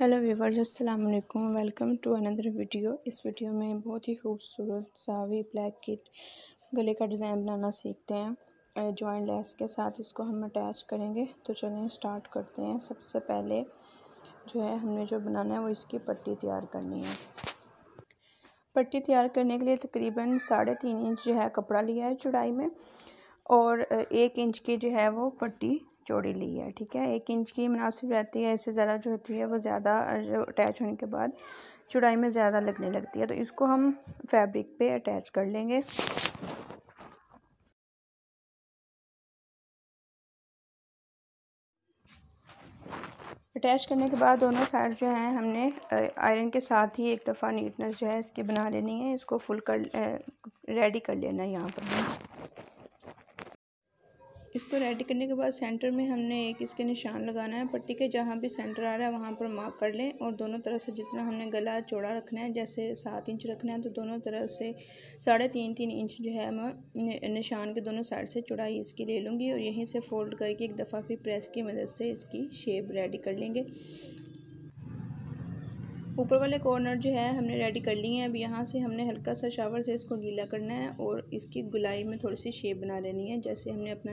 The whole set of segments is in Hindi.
हेलो व्यूवर्स अस्सलाम वालेकुम वेलकम टू अनदर वीडियो इस वीडियो में बहुत ही खूबसूरत सावी ब्लैक किट गले का डिज़ाइन बनाना सीखते हैं जॉइंट लेस के साथ इसको हम अटैच करेंगे तो चलें स्टार्ट करते हैं सबसे पहले जो है हमने जो बनाना है वो इसकी पट्टी तैयार करनी है पट्टी तैयार करने के लिए तकरीबन साढ़े तीन इंच जो है कपड़ा लिया है चौड़ाई में और एक इंच की जो है वो पट्टी चौड़ी ली है ठीक है एक इंच की मुनासिब रहती है इससे ज़रा जो होती है वो ज़्यादा अटैच होने के बाद चुड़ाई में ज़्यादा लगने लगती है तो इसको हम फैब्रिक पे अटैच कर लेंगे अटैच करने के बाद दोनों साइड जो हैं हमने आयरन के साथ ही एक दफ़ा नीटनेस जो है इसकी बना लेनी है इसको फुल कर रेडी कर लेना है यहाँ पर इसको रेडी करने के बाद सेंटर में हमने एक इसके निशान लगाना है पट्टी के जहाँ भी सेंटर आ रहा है वहाँ पर मार्क कर लें और दोनों तरफ से जितना हमने गला चौड़ा रखना है जैसे सात इंच रखना है तो दोनों तरफ से साढ़े तीन तीन इंच जो है मैं निशान के दोनों साइड से चौड़ाई इसकी ले लूँगी और यहीं से फोल्ड करके एक दफ़ा फिर प्रेस की मदद से इसकी शेप रेडी कर लेंगे ऊपर वाले कॉर्नर जो है हमने रेडी कर लिए हैं अब यहाँ से हमने हल्का सा शावर से इसको गीला करना है और इसकी गुलाई में थोड़ी सी शेप बना लेनी है जैसे हमने अपना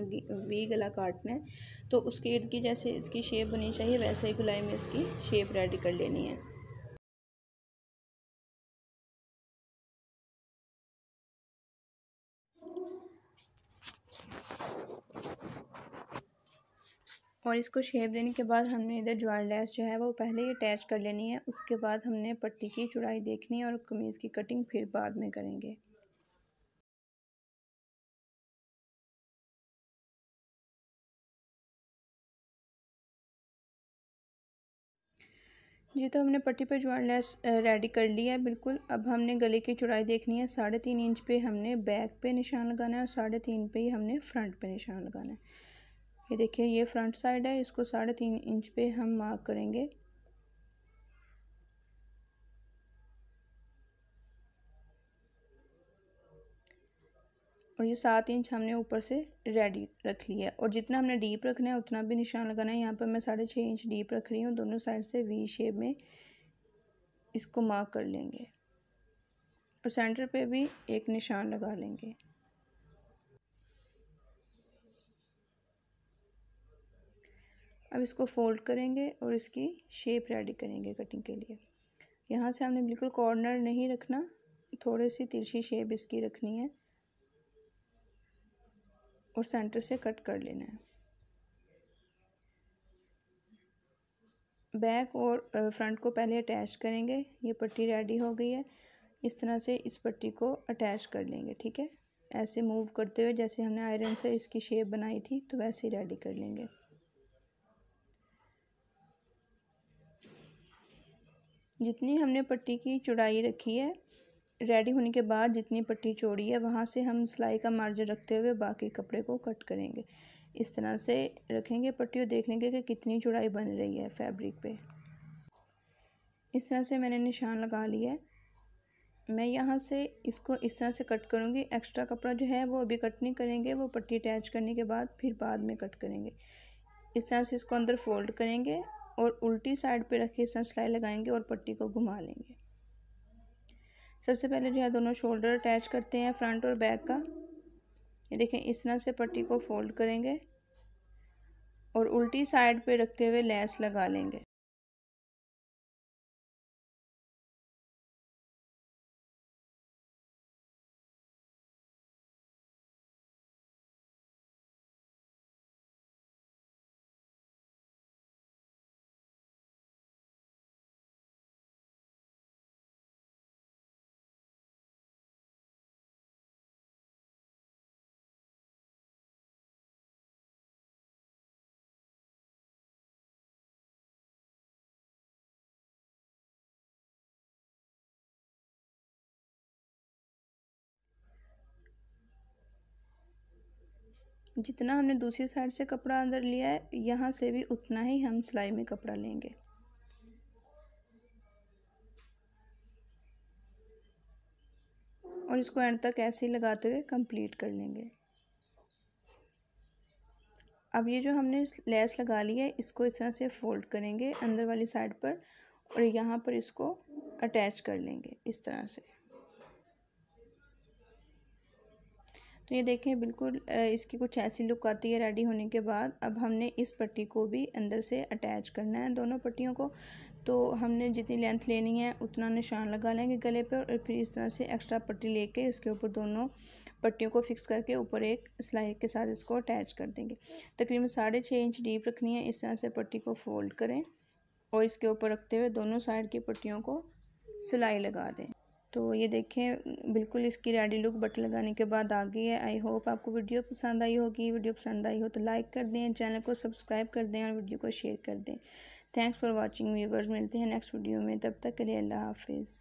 वी गला काटना है तो उसके इर्द की जैसे इसकी शेप बनी चाहिए वैसे ही गुलाई में इसकी शेप रेडी कर लेनी है और इसको शेप देने के बाद हमने इधर ज्वाइन लेस जो है वो पहले ही अटैच कर लेनी है उसके बाद हमने पट्टी की चुड़ाई देखनी है और कमीज़ की कटिंग फिर बाद में करेंगे जी तो हमने पट्टी पर ज्वाइन लेस रेडी कर लिया है बिल्कुल अब हमने गले की चौड़ाई देखनी है साढ़े तीन इंच पे हमने बैक पे निशान लगाना है और साढ़े तीन पे ही हमने फ्रंट पे निशान लगाना है ये देखिए ये फ्रंट साइड है इसको साढ़े तीन इंच पे हम मार्क करेंगे और ये सात इंच हमने ऊपर से रेडी रख लिया और जितना हमने डीप रखना है उतना भी निशान लगाना है यहाँ पर मैं साढ़े छः इंच डीप रख रही हूँ दोनों साइड से वी शेप में इसको मार्क कर लेंगे और सेंटर पे भी एक निशान लगा लेंगे अब इसको फोल्ड करेंगे और इसकी शेप रेडी करेंगे कटिंग के लिए यहाँ से हमने बिल्कुल कॉर्नर नहीं रखना थोड़ी सी तिरछी शेप इसकी रखनी है और सेंटर से कट कर लेना है बैक और फ्रंट को पहले अटैच करेंगे ये पट्टी रेडी हो गई है इस तरह से इस पट्टी को अटैच कर लेंगे ठीक है ऐसे मूव करते हुए जैसे हमने आयरन से इसकी शेप बनाई थी तो वैसे ही रेडी कर लेंगे जितनी हमने पट्टी की चौड़ाई रखी है रेडी होने के बाद जितनी पट्टी चौड़ी है वहाँ से हम सिलाई का मार्जिन रखते हुए बाकी कपड़े को कट करेंगे इस तरह से रखेंगे पट्टी और देख लेंगे कि कितनी चौड़ाई बन रही है फैब्रिक पे इस तरह से मैंने निशान लगा लिया है मैं यहाँ से इसको इस तरह से कट करूँगी एक्स्ट्रा कपड़ा जो है वो अभी कट नहीं करेंगे वो पट्टी अटैच करने के बाद फिर बाद में कट करेंगे इस तरह से इसको अंदर फोल्ड करेंगे और उल्टी साइड पे रखे सिलाई लगाएंगे और पट्टी को घुमा लेंगे सबसे पहले जो है दोनों शोल्डर अटैच करते हैं फ्रंट और बैक का ये देखें इस तरह से पट्टी को फोल्ड करेंगे और उल्टी साइड पे रखते हुए लेस लगा लेंगे जितना हमने दूसरी साइड से कपड़ा अंदर लिया है यहाँ से भी उतना ही हम सिलाई में कपड़ा लेंगे और इसको एंड तक ऐसे ही लगाते हुए कंप्लीट कर लेंगे अब ये जो हमने लेस लगा ली है इसको इस तरह से फोल्ड करेंगे अंदर वाली साइड पर और यहाँ पर इसको अटैच कर लेंगे इस तरह से तो ये देखें बिल्कुल इसकी कुछ ऐसी लुक आती है रेडी होने के बाद अब हमने इस पट्टी को भी अंदर से अटैच करना है दोनों पट्टियों को तो हमने जितनी लेंथ लेनी है उतना निशान लगा लेंगे गले पर और फिर इस तरह से एक्स्ट्रा पट्टी लेके उसके ऊपर दोनों पट्टियों को फिक्स करके ऊपर एक सिलाई के साथ इसको अटैच कर देंगे तकरीबन साढ़े छः इंच डीप रखनी है इस तरह से पट्टी को फोल्ड करें और इसके ऊपर रखते हुए दोनों साइड की पट्टियों को सिलाई लगा दें तो ये देखें बिल्कुल इसकी रेडी लुक बटन लगाने के बाद आ गई है आई होप आपको वीडियो पसंद आई होगी वीडियो पसंद आई हो तो लाइक कर दें चैनल को सब्सक्राइब कर दें और वीडियो को शेयर कर दें थैंक्स फॉर वॉचिंग व्यूवर्स मिलते हैं नेक्स्ट वीडियो में तब तक के लिए अल्लाह हाफिज़